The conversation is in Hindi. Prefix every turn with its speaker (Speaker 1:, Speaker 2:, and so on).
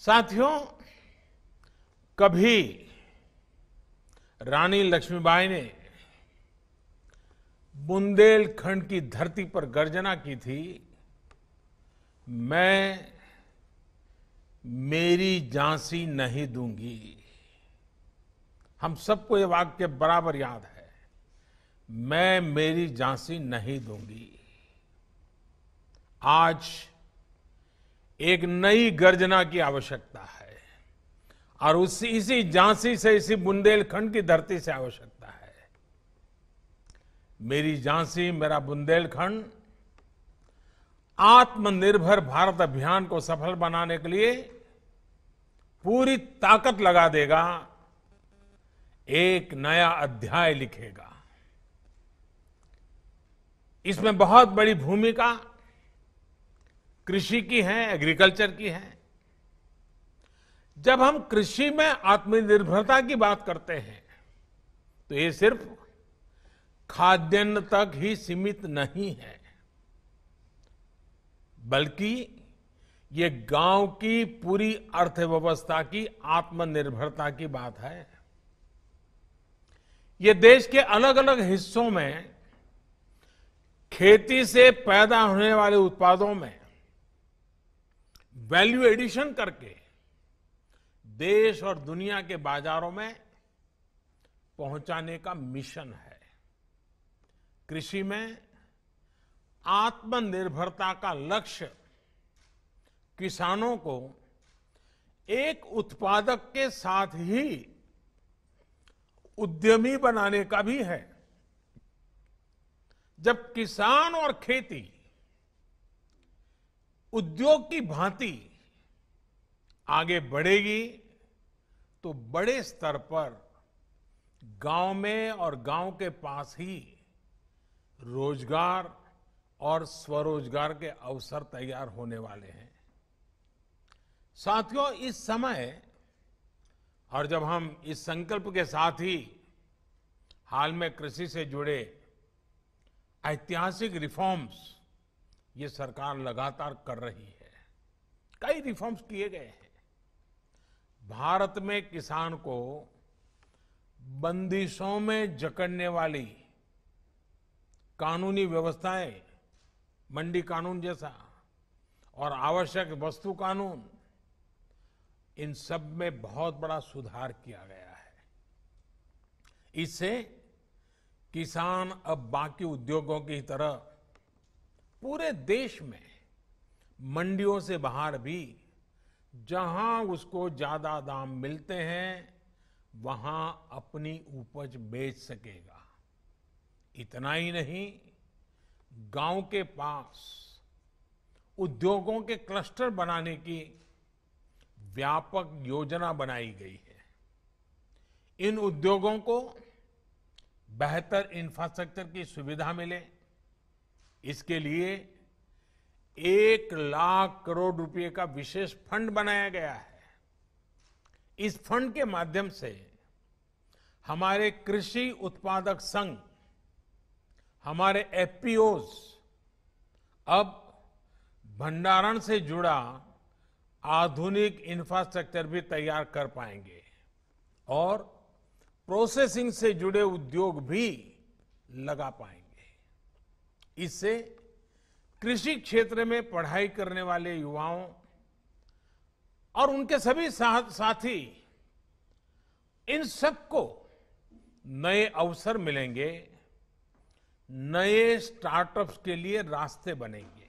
Speaker 1: साथियों कभी रानी लक्ष्मीबाई ने बुंदेलखंड की धरती पर गर्जना की थी मैं मेरी झांसी नहीं दूंगी हम सबको ये वाक्य बराबर याद है मैं मेरी झांसी नहीं दूंगी आज एक नई गर्जना की आवश्यकता है और उसी इसी झांसी से इसी बुंदेलखंड की धरती से आवश्यकता है मेरी झांसी मेरा बुंदेलखंड आत्मनिर्भर भारत अभियान को सफल बनाने के लिए पूरी ताकत लगा देगा एक नया अध्याय लिखेगा इसमें बहुत बड़ी भूमिका कृषि की है एग्रीकल्चर की है जब हम कृषि में आत्मनिर्भरता की बात करते हैं तो ये सिर्फ खाद्यान्न तक ही सीमित नहीं है बल्कि ये गांव की पूरी अर्थव्यवस्था की आत्मनिर्भरता की बात है ये देश के अलग अलग हिस्सों में खेती से पैदा होने वाले उत्पादों में वैल्यू एडिशन करके देश और दुनिया के बाजारों में पहुंचाने का मिशन है कृषि में आत्मनिर्भरता का लक्ष्य किसानों को एक उत्पादक के साथ ही उद्यमी बनाने का भी है जब किसान और खेती उद्योग की भांति आगे बढ़ेगी तो बड़े स्तर पर गांव में और गांव के पास ही रोजगार और स्वरोजगार के अवसर तैयार होने वाले हैं साथियों इस समय और जब हम इस संकल्प के साथ ही हाल में कृषि से जुड़े ऐतिहासिक रिफॉर्म्स ये सरकार लगातार कर रही है कई रिफॉर्म्स किए गए हैं भारत में किसान को बंदिशों में जकड़ने वाली कानूनी व्यवस्थाएं मंडी कानून जैसा और आवश्यक वस्तु कानून इन सब में बहुत बड़ा सुधार किया गया है इससे किसान अब बाकी उद्योगों की तरह पूरे देश में मंडियों से बाहर भी जहां उसको ज्यादा दाम मिलते हैं वहां अपनी उपज बेच सकेगा इतना ही नहीं गांव के पास उद्योगों के क्लस्टर बनाने की व्यापक योजना बनाई गई है इन उद्योगों को बेहतर इंफ्रास्ट्रक्चर की सुविधा मिले इसके लिए एक लाख करोड़ रुपए का विशेष फंड बनाया गया है इस फंड के माध्यम से हमारे कृषि उत्पादक संघ हमारे एफपीओस अब भंडारण से जुड़ा आधुनिक इंफ्रास्ट्रक्चर भी तैयार कर पाएंगे और प्रोसेसिंग से जुड़े उद्योग भी लगा पाएंगे इससे कृषि क्षेत्र में पढ़ाई करने वाले युवाओं और उनके सभी साथी इन सबको नए अवसर मिलेंगे नए स्टार्टअप्स के लिए रास्ते बनेंगे